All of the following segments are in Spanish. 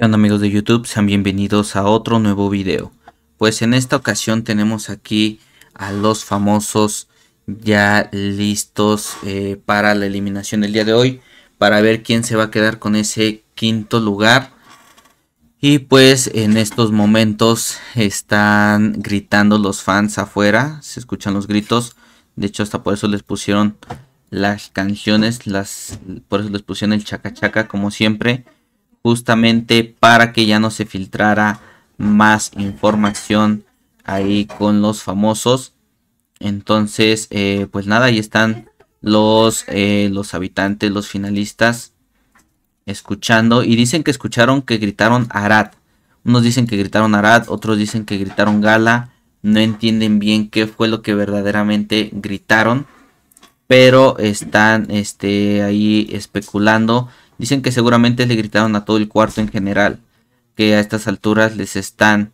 ¿Qué amigos de YouTube? Sean bienvenidos a otro nuevo video. Pues en esta ocasión tenemos aquí a los famosos ya listos eh, para la eliminación del día de hoy. Para ver quién se va a quedar con ese quinto lugar. Y pues en estos momentos están gritando los fans afuera. Se escuchan los gritos. De hecho hasta por eso les pusieron las canciones. Las, por eso les pusieron el chaca chaca como siempre justamente para que ya no se filtrara más información ahí con los famosos. Entonces, eh, pues nada, ahí están los, eh, los habitantes, los finalistas escuchando y dicen que escucharon que gritaron Arad. Unos dicen que gritaron Arad, otros dicen que gritaron Gala. No entienden bien qué fue lo que verdaderamente gritaron. Pero están este, ahí especulando Dicen que seguramente le gritaron a todo el cuarto en general. Que a estas alturas les están.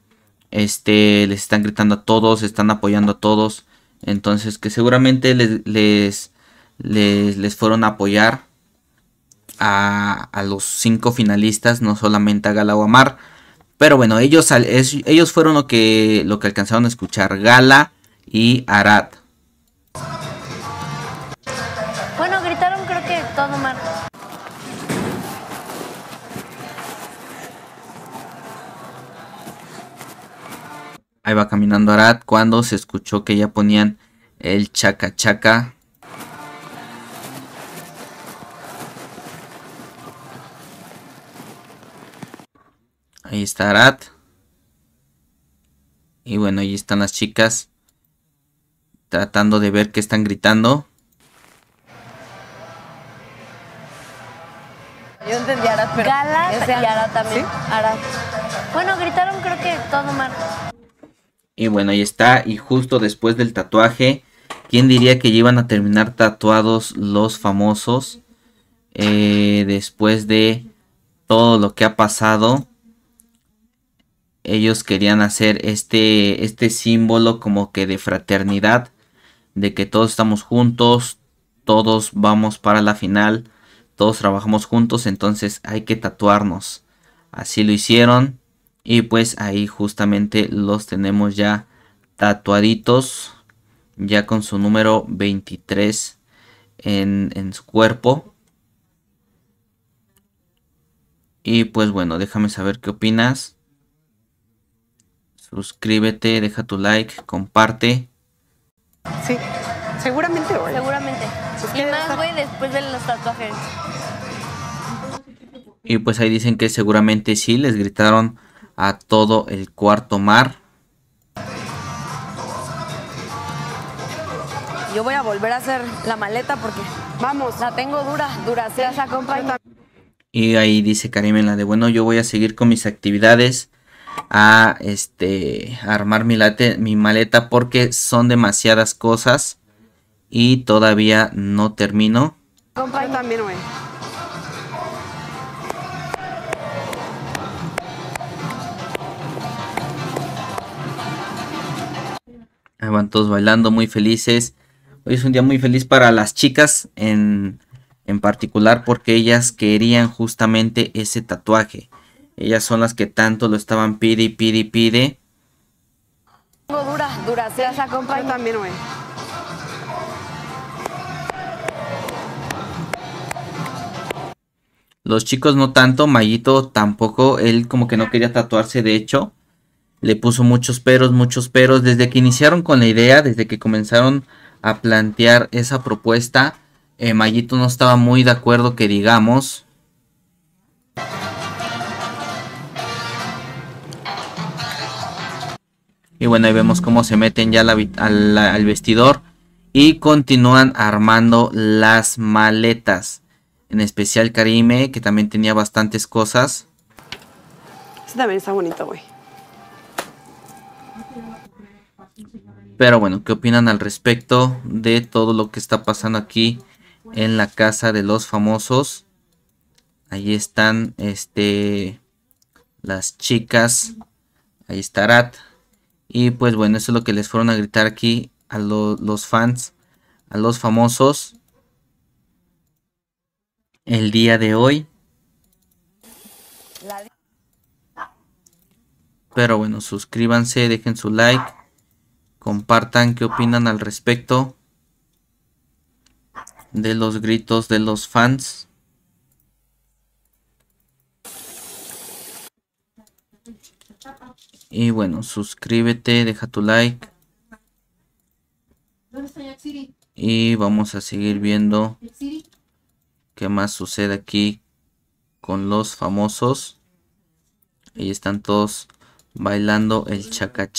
Este. Les están gritando a todos. Están apoyando a todos. Entonces que seguramente les. les, fueron a apoyar. A, los cinco finalistas. No solamente a Gala o Amar Mar. Pero bueno, ellos, ellos fueron lo que, lo que alcanzaron a escuchar. Gala y Arad. Bueno, gritaron creo que todo mal. Ahí va caminando Arad cuando se escuchó que ya ponían el chaca chaca. Ahí está Arad. Y bueno, ahí están las chicas tratando de ver qué están gritando. Yo entendí Arad, pero... Galas y Arad también. Arad. Bueno, gritaron creo que todo mal. Y bueno, ahí está. Y justo después del tatuaje, ¿quién diría que iban a terminar tatuados los famosos? Eh, después de todo lo que ha pasado, ellos querían hacer este, este símbolo como que de fraternidad, de que todos estamos juntos, todos vamos para la final, todos trabajamos juntos, entonces hay que tatuarnos. Así lo hicieron y pues ahí justamente los tenemos ya tatuaditos, ya con su número 23 en, su cuerpo. Y pues bueno, déjame saber qué opinas. Suscríbete, deja tu like, comparte. Sí, seguramente hoy. Seguramente. Y más, güey, después de los tatuajes. Y pues ahí dicen que seguramente sí, les gritaron a todo el cuarto mar. Yo voy a volver a hacer la maleta porque, vamos, la tengo dura, dura, se las Y ahí dice Karim en la de, bueno, yo voy a seguir con mis actividades a este armar mi, late, mi maleta porque son demasiadas cosas y todavía no termino. también, Ahí van todos bailando, muy felices. Hoy es un día muy feliz para las chicas en, particular porque ellas querían justamente ese tatuaje. Ellas son las que tanto lo estaban pide y pide y pide. también, güey. Los chicos no tanto, Mayito tampoco, él como que no quería tatuarse de hecho, le puso muchos peros, muchos peros. Desde que iniciaron con la idea, desde que comenzaron a plantear esa propuesta, eh, Mayito no estaba muy de acuerdo que digamos. Y bueno, ahí vemos cómo se meten ya al, vestidor y continúan armando las maletas. En especial Karime, que también tenía bastantes cosas. Este también está bonito, güey. Pero bueno, ¿qué opinan al respecto de todo lo que está pasando aquí en la casa de los famosos? Ahí están este, las chicas. Ahí está Y pues bueno, eso es lo que les fueron a gritar aquí a los fans, a los famosos. El día de hoy. Pero bueno, suscríbanse, dejen su like compartan qué opinan al respecto de los gritos de los fans. Y bueno, suscríbete, deja tu like. Y vamos a seguir viendo qué más sucede aquí con los famosos. Ahí están todos bailando el chaca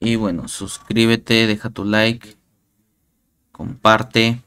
Y bueno, suscríbete, deja tu like, comparte.